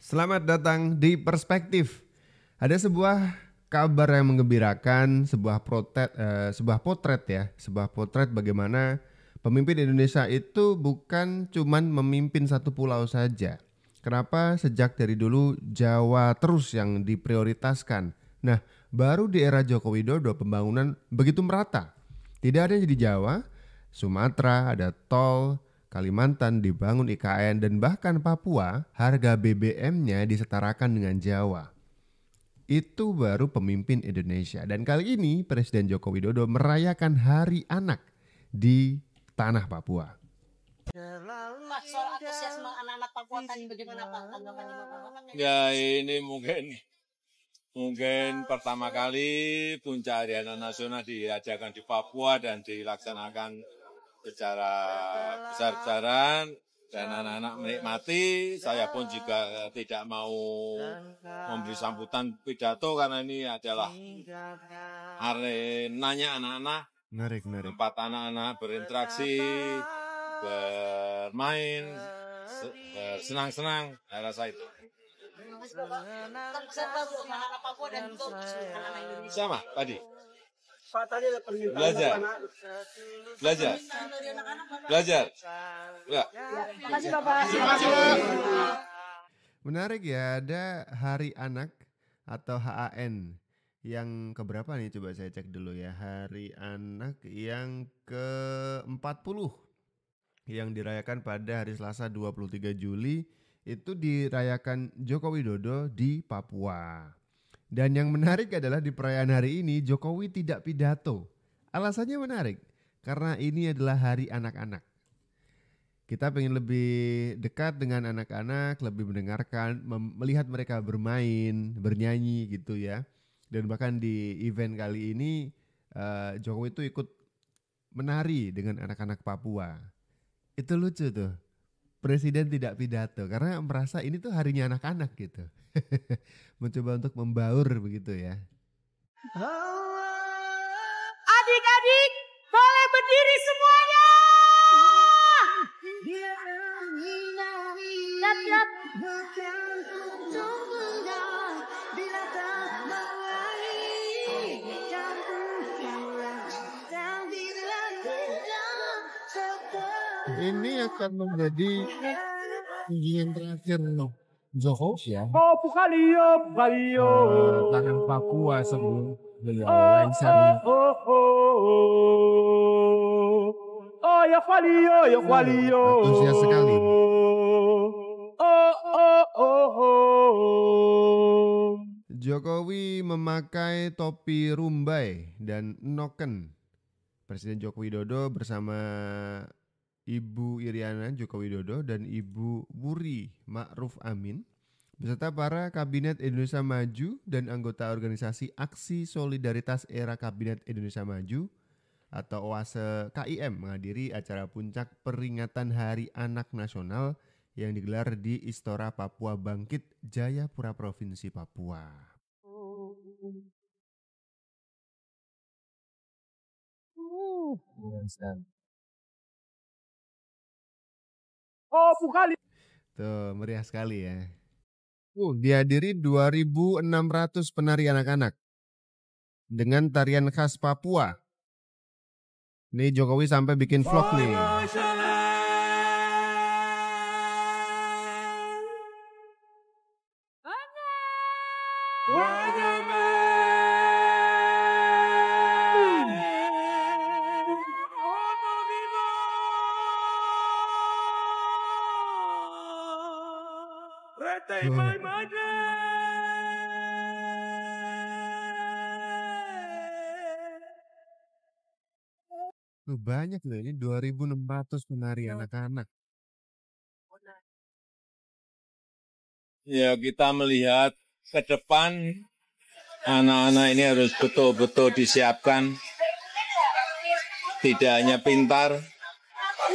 Selamat datang di Perspektif. Ada sebuah kabar yang mengembirakan, sebuah potret, eh, sebuah potret ya, sebuah potret bagaimana pemimpin Indonesia itu bukan cuman memimpin satu pulau saja. Kenapa sejak dari dulu Jawa terus yang diprioritaskan? Nah, baru di era Joko Widodo pembangunan begitu merata. Tidak ada yang jadi Jawa, Sumatera, ada tol, Kalimantan dibangun IKN, dan bahkan Papua, harga BBM-nya disetarakan dengan Jawa. Itu baru pemimpin Indonesia. Dan kali ini Presiden Joko Widodo merayakan Hari Anak di tanah Papua. Mas, soal antusiasme anak-anak Papua tadi bagaimana Pak tanggapannya Bapak? Ya ini mungkin mungkin pertama kali puncak Hari Anak Nasional diadakan di Papua dan dilaksanakan secara besar-besaran dan anak-anak menikmati. Saya pun juga tidak mau memberi sambutan pidato karena ini adalah nanya anak-anak. Menarik, menarik. Tempat anak-anak berinteraksi, bermain, bersenang-senang. Saya rasa itu. Sama, tadi. Belajar. Belajar. Belajar. Ya. Terima kasih Bapak. Terima kasih Menarik ya, ada Hari Anak atau HAN yang keberapa nih coba saya cek dulu ya Hari Anak yang ke-40 yang dirayakan pada hari Selasa 23 Juli itu dirayakan Joko Widodo di Papua. Dan yang menarik adalah di perayaan hari ini Jokowi tidak pidato. Alasannya menarik karena ini adalah hari anak-anak. Kita ingin lebih dekat dengan anak-anak, lebih mendengarkan, melihat mereka bermain, bernyanyi gitu ya. Dan bahkan di event kali ini uh, Jokowi itu ikut menari dengan anak-anak Papua. Itu lucu tuh. Presiden tidak pidato karena merasa ini tuh harinya anak-anak gitu. Mencoba untuk membaur begitu ya. Adik-adik boleh berdiri semuanya. Lihat, lihat. ini akan menjadi kunjungan terakhir no. Zohos ya. Oh, yo, bukali yo. tangan Papua sebelum beliau oh, lengser. Oh, oh, oh, oh, ya yo, ya yo. Eh, antusias sekali. Oh, oh, oh, oh. Jokowi memakai topi rumbai dan noken. Presiden Joko Widodo bersama Ibu Iriana Joko Widodo dan Ibu Wuri Ma'ruf Amin beserta para Kabinet Indonesia Maju dan anggota organisasi Aksi Solidaritas Era Kabinet Indonesia Maju atau OASE KIM menghadiri acara puncak peringatan Hari Anak Nasional yang digelar di Istora Papua Bangkit, Jayapura Provinsi Papua. Oh. Oh, kali. Tuh, meriah sekali ya. Uh, dihadiri 2.600 penari anak-anak dengan tarian khas Papua. Ini Jokowi sampai bikin vlog nih. Wow. banyak loh gitu, ini 2.600 penari iya. anak-anak. Ya kita melihat ke depan anak-anak ini harus betul-betul disiapkan. Tidak hanya pintar,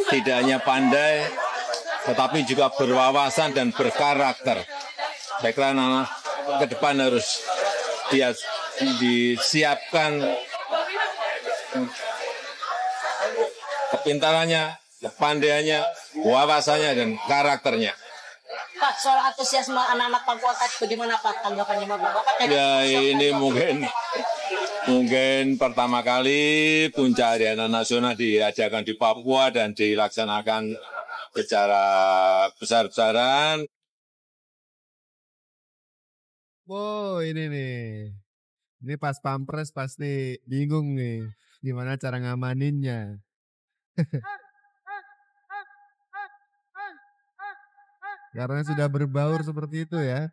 tidak hanya pandai, tetapi juga berwawasan dan berkarakter. Saya kira anak-anak ke depan harus dia disiapkan kepintarannya, kepandaiannya, wawasannya, dan karakternya. Pak, soal antusiasme anak-anak Papua tadi bagaimana Pak tanggapannya Bapak? Bapak kan ya ini mungkin mungkin pertama kali puncak hari anak nasional diadakan di Papua dan dilaksanakan secara besar-besaran. Wow, ini nih. Ini pas pampres pasti bingung nih gimana cara ngamaninnya. Karena sudah berbaur seperti itu ya.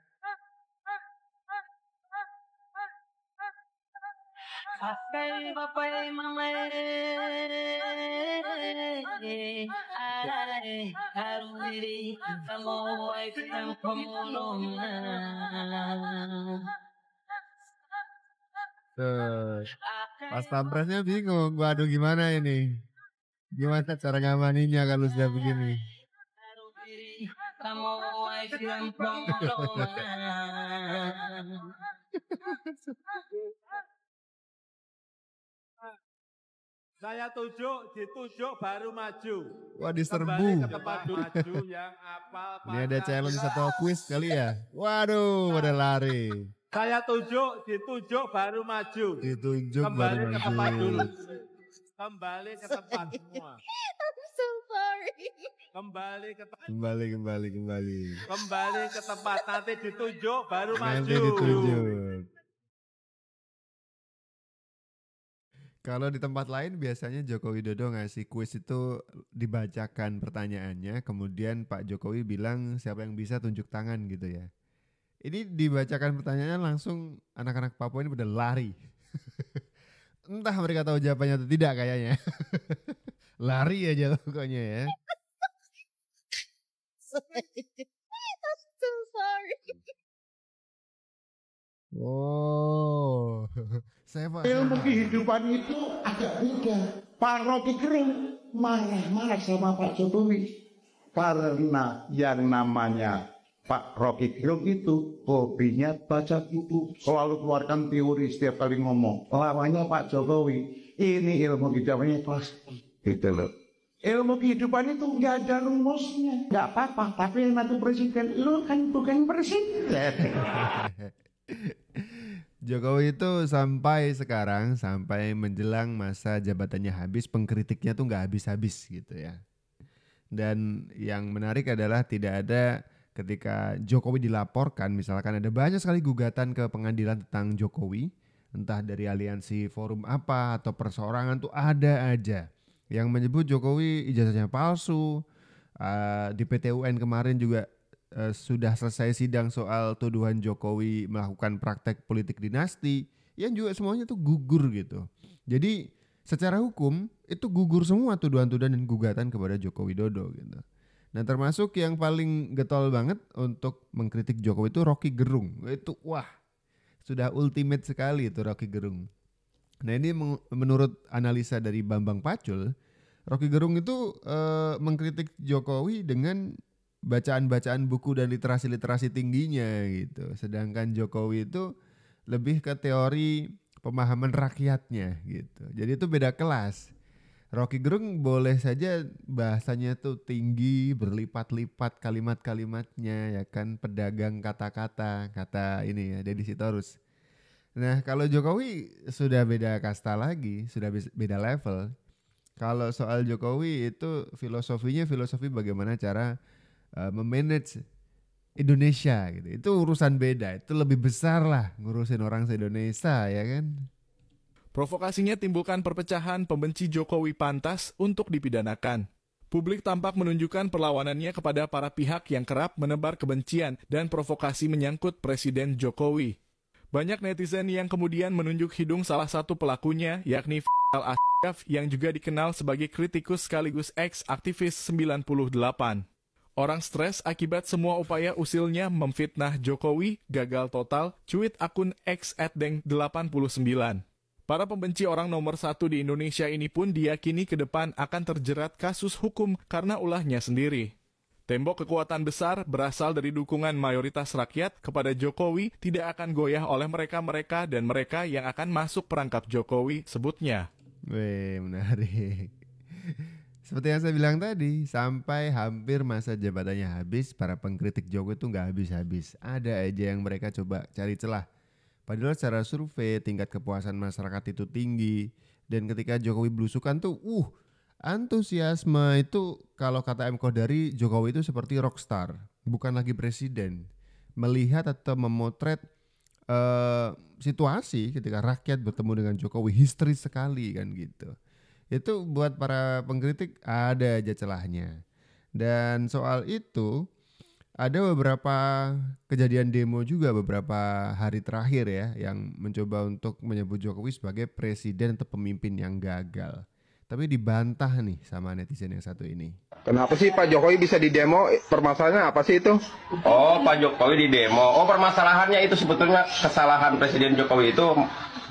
Tuh, pas tampresnya bingung, waduh gimana ini? Gimana cara ngamaninnya kalau sudah begini? Saya tujuh, ditujuk baru maju. Wah, diserbu. ke tempat maju yang Ini ada challenge atau quiz kali ya? Waduh, pada lari. Saya tujuh, ditujuk baru maju. Ditunjuk Kembali baru maju. Kembali ke tempat dulu. Kembali ke tempatmu. I'm so sorry. Kembali ke tempat. Kembali, kembali, kembali. Kembali ke tempat. Nanti ditunjuk baru maju. Nanti ditunjuk. Kalau di tempat lain biasanya Joko Widodo ngasih kuis itu dibacakan pertanyaannya, kemudian Pak Jokowi bilang siapa yang bisa tunjuk tangan gitu ya. Ini dibacakan pertanyaannya langsung anak-anak Papua ini pada lari. Entah mereka tahu jawabannya atau tidak kayaknya. Lari aja pokoknya ya. I'm so sorry. Oh, saya pak. Ilmu kehidupan itu agak beda. Pak Rocky Gerung marah-marah sama Pak Jokowi karena yang namanya Pak Rocky Gerung itu hobinya baca buku, selalu keluarkan teori setiap kali ngomong. Lawannya Pak Jokowi, ini ilmu hidupannya kelas. Gitu loh. Ilmu kehidupan itu nggak ada rumusnya, nggak apa-apa. Tapi yang nanti presiden, lu kan bukan presiden. Jokowi itu sampai sekarang, sampai menjelang masa jabatannya habis, pengkritiknya tuh nggak habis-habis gitu ya. Dan yang menarik adalah tidak ada ketika Jokowi dilaporkan misalkan ada banyak sekali gugatan ke pengadilan tentang Jokowi entah dari aliansi forum apa atau persorangan tuh ada aja yang menyebut Jokowi ijazahnya palsu uh, di PTUN kemarin juga uh, sudah selesai sidang soal tuduhan Jokowi melakukan praktek politik dinasti yang juga semuanya tuh gugur gitu jadi secara hukum itu gugur semua tuduhan-tuduhan dan gugatan kepada Joko Widodo gitu Nah termasuk yang paling getol banget untuk mengkritik Jokowi itu Rocky Gerung. Itu wah sudah ultimate sekali itu Rocky Gerung. Nah ini menurut analisa dari Bambang Pacul, Rocky Gerung itu eh, mengkritik Jokowi dengan bacaan-bacaan buku dan literasi-literasi tingginya gitu. Sedangkan Jokowi itu lebih ke teori pemahaman rakyatnya gitu. Jadi itu beda kelas. Rocky Gerung boleh saja bahasanya tuh tinggi, berlipat-lipat kalimat-kalimatnya ya kan pedagang kata-kata, kata ini ya Deddy Sitorus. Nah, kalau Jokowi sudah beda kasta lagi, sudah beda level. Kalau soal Jokowi itu filosofinya filosofi bagaimana cara uh, memanage Indonesia gitu. Itu urusan beda, itu lebih besar lah ngurusin orang se-Indonesia ya kan. Provokasinya timbulkan perpecahan pembenci Jokowi pantas untuk dipidanakan. Publik tampak menunjukkan perlawanannya kepada para pihak yang kerap menebar kebencian dan provokasi menyangkut Presiden Jokowi. Banyak netizen yang kemudian menunjuk hidung salah satu pelakunya, yakni Al Ashraf yang juga dikenal sebagai kritikus sekaligus ex-aktivis 98. Orang stres akibat semua upaya usilnya memfitnah Jokowi gagal total, cuit akun ex-atdeng 89. Para pembenci orang nomor satu di Indonesia ini pun diyakini ke depan akan terjerat kasus hukum karena ulahnya sendiri. Tembok kekuatan besar berasal dari dukungan mayoritas rakyat kepada Jokowi tidak akan goyah oleh mereka-mereka dan mereka yang akan masuk perangkap Jokowi, sebutnya. Wih, menarik. Seperti yang saya bilang tadi, sampai hampir masa jabatannya habis, para pengkritik Jokowi itu nggak habis-habis. Ada aja yang mereka coba cari celah Padahal secara survei tingkat kepuasan masyarakat itu tinggi dan ketika Jokowi belusukan tuh uh antusiasme itu kalau kata M dari Jokowi itu seperti rockstar, bukan lagi presiden. Melihat atau memotret uh, situasi ketika rakyat bertemu dengan Jokowi history sekali kan gitu. Itu buat para pengkritik ada aja celahnya. Dan soal itu ada beberapa kejadian demo juga beberapa hari terakhir ya yang mencoba untuk menyebut Jokowi sebagai presiden atau pemimpin yang gagal. Tapi dibantah nih sama netizen yang satu ini. Kenapa sih Pak Jokowi bisa di demo? Permasalahannya apa sih itu? Oh Pak Jokowi di demo. Oh permasalahannya itu sebetulnya kesalahan Presiden Jokowi itu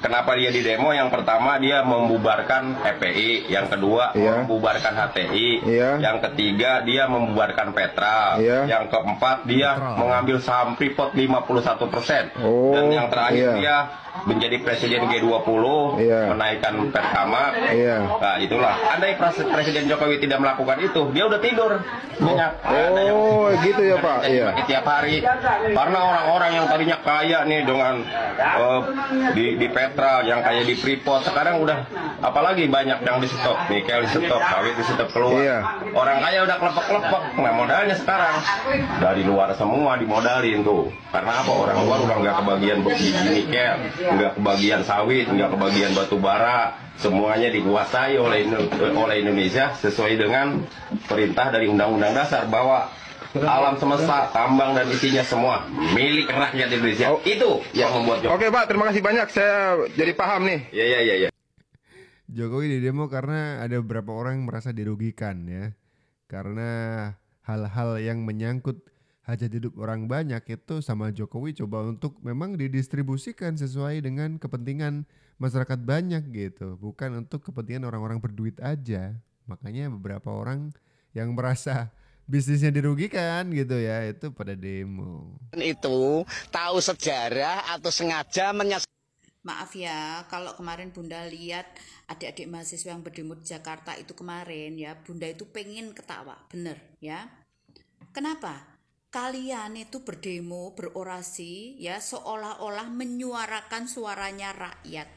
Kenapa dia di demo? Yang pertama dia membubarkan FPI, yang kedua yeah. membubarkan HTI, yeah. yang ketiga dia membubarkan Petra, yeah. yang keempat dia Petra. mengambil saham Freeport 51%. Oh, Dan yang terakhir yeah. dia menjadi presiden G20 yeah. Iya. menaikkan pertama yeah. nah itulah andai presiden Jokowi tidak melakukan itu dia udah tidur banyak oh, oh yang, gitu ya Pak iya. tiap hari karena orang-orang yang tadinya kaya nih dengan uh, di di Petra netral yang iya. kayak di Freeport sekarang udah apalagi banyak yang di stop nikel di stop sawit di stop keluar iya. orang kaya udah kelepek kelepek nah modalnya sekarang dari luar semua dimodalin tuh karena apa orang luar udah nggak kebagian begini nikel nggak kebagian sawit nggak kebagian batu bara semuanya dikuasai oleh oleh Indonesia sesuai dengan perintah dari Undang-Undang Dasar bahwa alam semesta, tambang dan isinya semua milik rakyat Indonesia. Oh. Itu yang membuat Jokowi. Oke, Pak, terima kasih banyak. Saya jadi paham nih. Iya, iya, iya, ya. Jokowi di demo karena ada beberapa orang yang merasa dirugikan ya. Karena hal-hal yang menyangkut hajat hidup orang banyak itu sama Jokowi coba untuk memang didistribusikan sesuai dengan kepentingan masyarakat banyak gitu, bukan untuk kepentingan orang-orang berduit aja. Makanya beberapa orang yang merasa bisnisnya dirugikan gitu ya itu pada demo itu tahu sejarah atau sengaja menyes Maaf ya, kalau kemarin Bunda lihat adik-adik mahasiswa yang berdemo di Jakarta itu kemarin ya, Bunda itu pengen ketawa, bener ya. Kenapa? Kalian itu berdemo, berorasi ya, seolah-olah menyuarakan suaranya rakyat.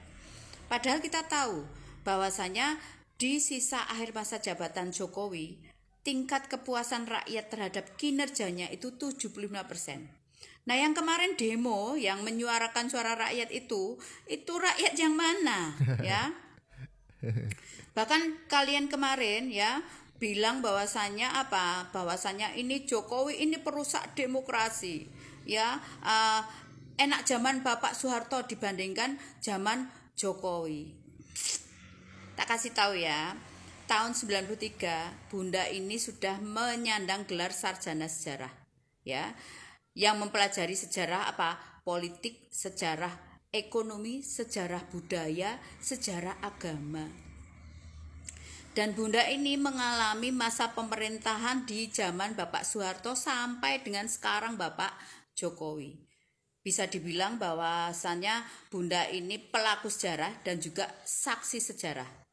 Padahal kita tahu bahwasanya di sisa akhir masa jabatan Jokowi tingkat kepuasan rakyat terhadap kinerjanya itu 75%. Nah, yang kemarin demo yang menyuarakan suara rakyat itu, itu rakyat yang mana, ya? Bahkan kalian kemarin ya bilang bahwasannya apa? Bahwasannya ini Jokowi ini perusak demokrasi, ya. Uh, enak zaman Bapak Soeharto dibandingkan zaman Jokowi. Tak kasih tahu ya tahun 93 Bunda ini sudah menyandang gelar sarjana sejarah ya yang mempelajari sejarah apa politik sejarah ekonomi sejarah budaya sejarah agama dan Bunda ini mengalami masa pemerintahan di zaman Bapak Soeharto sampai dengan sekarang Bapak Jokowi bisa dibilang bahwasannya Bunda ini pelaku sejarah dan juga saksi sejarah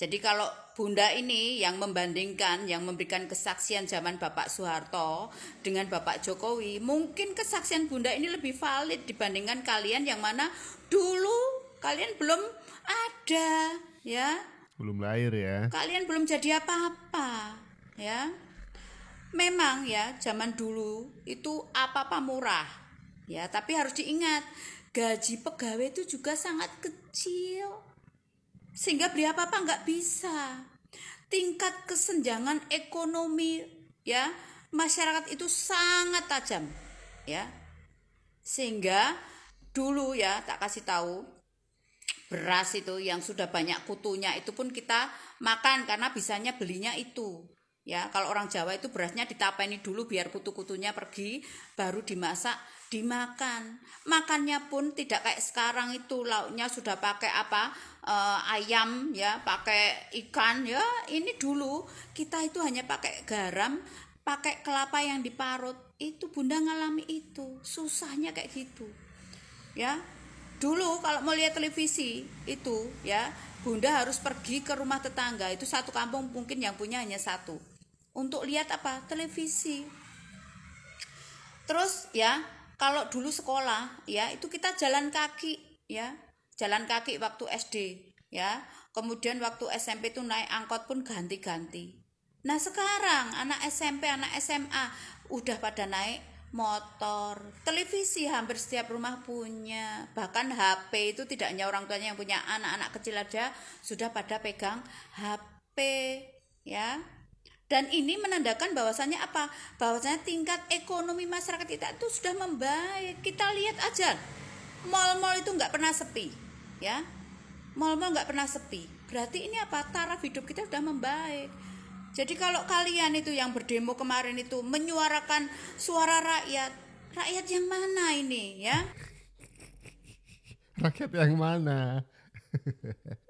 jadi kalau Bunda ini yang membandingkan, yang memberikan kesaksian zaman Bapak Soeharto dengan Bapak Jokowi, mungkin kesaksian Bunda ini lebih valid dibandingkan kalian yang mana dulu kalian belum ada, ya. Belum lahir ya. Kalian belum jadi apa-apa, ya. Memang ya, zaman dulu itu apa-apa murah. Ya, tapi harus diingat, gaji pegawai itu juga sangat kecil sehingga beli apa-apa nggak bisa. Tingkat kesenjangan ekonomi ya masyarakat itu sangat tajam ya. Sehingga dulu ya tak kasih tahu beras itu yang sudah banyak kutunya itu pun kita makan karena bisanya belinya itu ya kalau orang Jawa itu berasnya ditapaini dulu biar kutu-kutunya pergi baru dimasak dimakan. Makannya pun tidak kayak sekarang itu lauknya sudah pakai apa? E, ayam ya, pakai ikan ya. Ini dulu kita itu hanya pakai garam, pakai kelapa yang diparut. Itu Bunda ngalami itu, susahnya kayak gitu. Ya. Dulu kalau mau lihat televisi itu ya, Bunda harus pergi ke rumah tetangga. Itu satu kampung mungkin yang punya hanya satu. Untuk lihat apa? Televisi. Terus ya, kalau dulu sekolah ya itu kita jalan kaki ya jalan kaki waktu SD ya kemudian waktu SMP itu naik angkot pun ganti-ganti nah sekarang anak SMP anak SMA udah pada naik motor televisi hampir setiap rumah punya bahkan HP itu tidak hanya orang tuanya yang punya anak-anak kecil aja sudah pada pegang HP ya dan ini menandakan bahwasannya apa? Bahwasannya tingkat ekonomi masyarakat kita itu sudah membaik. Kita lihat aja, mal-mal itu nggak pernah sepi, ya. Mal-mal nggak pernah sepi. Berarti ini apa? Taraf hidup kita sudah membaik. Jadi kalau kalian itu yang berdemo kemarin itu menyuarakan suara rakyat, rakyat yang mana ini, ya? Rakyat yang mana?